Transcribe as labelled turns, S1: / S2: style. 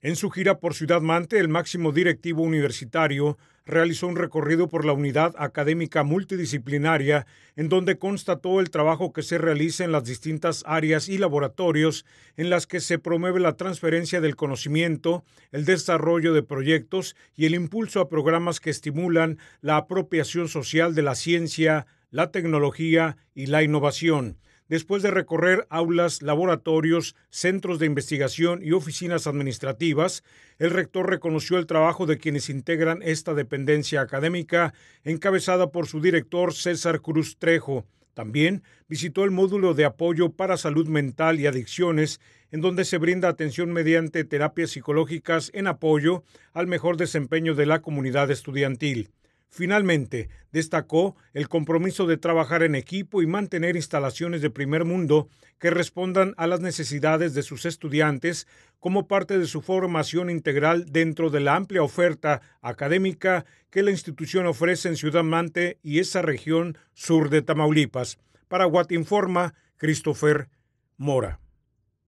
S1: En su gira por Ciudad Mante, el máximo directivo universitario realizó un recorrido por la unidad académica multidisciplinaria, en donde constató el trabajo que se realiza en las distintas áreas y laboratorios en las que se promueve la transferencia del conocimiento, el desarrollo de proyectos y el impulso a programas que estimulan la apropiación social de la ciencia, la tecnología y la innovación después de recorrer aulas, laboratorios, centros de investigación y oficinas administrativas, el rector reconoció el trabajo de quienes integran esta dependencia académica, encabezada por su director César Cruz Trejo. También visitó el módulo de apoyo para salud mental y adicciones, en donde se brinda atención mediante terapias psicológicas en apoyo al mejor desempeño de la comunidad estudiantil. Finalmente, destacó el compromiso de trabajar en equipo y mantener instalaciones de primer mundo que respondan a las necesidades de sus estudiantes como parte de su formación integral dentro de la amplia oferta académica que la institución ofrece en Ciudad Mante y esa región sur de Tamaulipas. Para Informa, Christopher Mora.